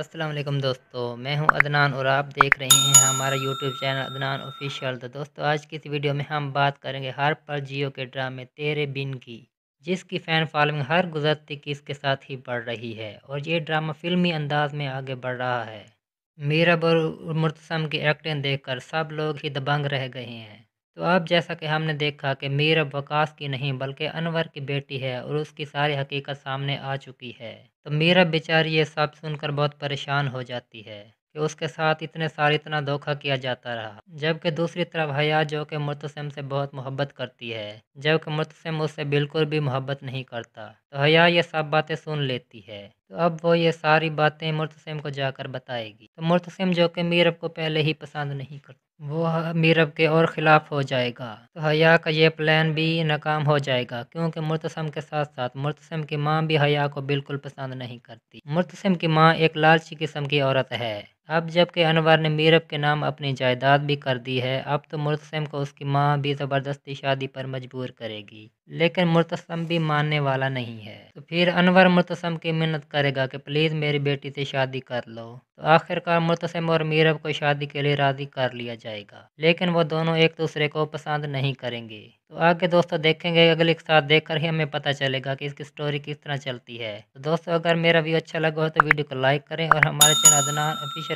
असलम दोस्तों मैं हूं अदनान और आप देख रहे हैं हमारा यूट्यूब चैनल अदनान ऑफिशियल तो दोस्तों आज की इस वीडियो में हम बात करेंगे हर पर जियो के ड्रामे तेरे बिन की जिसकी फ़ैन फॉलोइंग हर गुजरती किस के साथ ही बढ़ रही है और ये ड्रामा फिल्मी अंदाज में आगे बढ़ रहा है मीरा और मुर्तसम की एक्टिंग देखकर सब लोग ही दबंग रह गए हैं तो अब जैसा कि हमने देखा कि मीर अब वकास की नहीं बल्कि अनवर की बेटी है और उसकी सारी हकीकत सामने आ चुकी है तो मीर अब बेचारी ये सब सुनकर बहुत परेशान हो जाती है कि उसके साथ इतने साल इतना धोखा किया जाता रहा जबकि दूसरी तरफ हया जो कि मुतसम से बहुत मोहब्बत करती है जबकि मुतसम उससे बिल्कुल भी मोहब्बत नहीं करता तो हया ये सब बातें सुन लेती है तो अब वो ये सारी बातें मुतसम को जाकर बताएगी तो मुतसम जो कि मीरब को पहले ही पसंद नहीं करता वो मीरब के और ख़िलाफ़ हो जाएगा तो हया का यह प्लान भी नाकाम हो जाएगा क्योंकि मुर्तसम के साथ साथ मुर्तसम की माँ भी हया को बिल्कुल पसंद नहीं करती मुर्तसम की माँ एक लालची किस्म की औरत है अब जबकि अनवर ने मीरब के नाम अपनी जायदाद भी कर दी है अब तो मुतसम को उसकी माँ भी ज़बरदस्ती शादी पर मजबूर करेगी लेकिन मुतसम भी मानने वाला नहीं है तो फिर अनवर मुतसम की मिन्नत करेगा कि प्लीज़ मेरी बेटी से शादी कर लो तो आखिरकार मुतसम और मीरब को शादी के लिए राज़ी कर लिया जाएगा लेकिन वो दोनों एक दूसरे को पसंद नहीं करेंगे तो आगे दोस्तों देखेंगे अगले साथ देख ही हमें पता चलेगा कि इसकी स्टोरी किस तरह चलती है तो दोस्तों अगर मेरा व्यू अच्छा लगा हो तो वीडियो को लाइक करें और हमारे चैनल अदनान ऑफिशियल